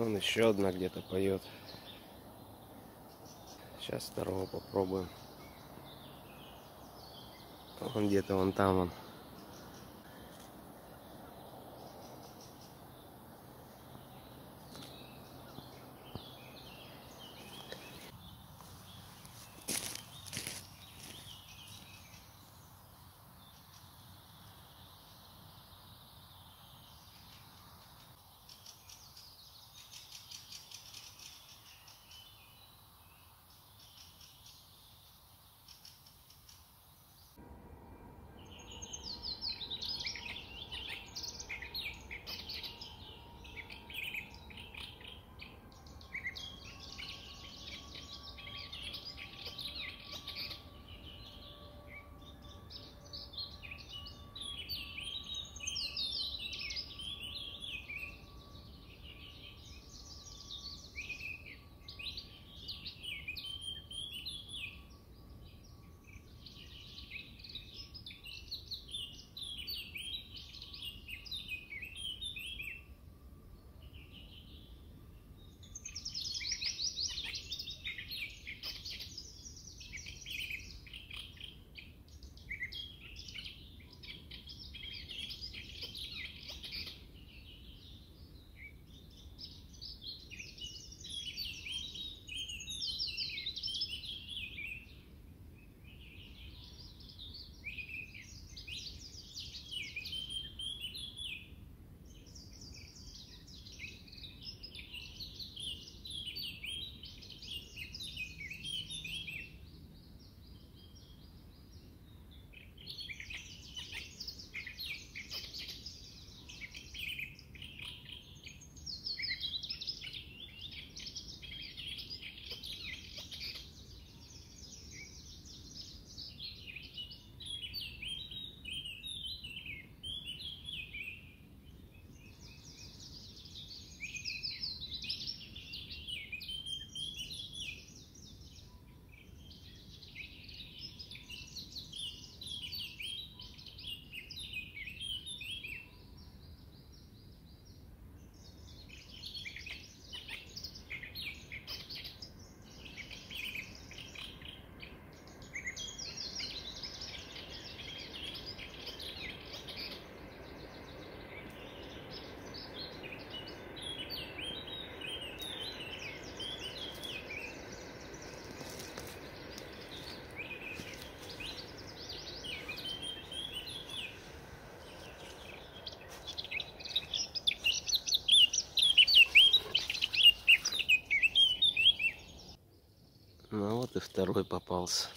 Вон еще одна где-то поет. Сейчас второго попробуем. Он где-то вон там он. Ну вот и второй попался.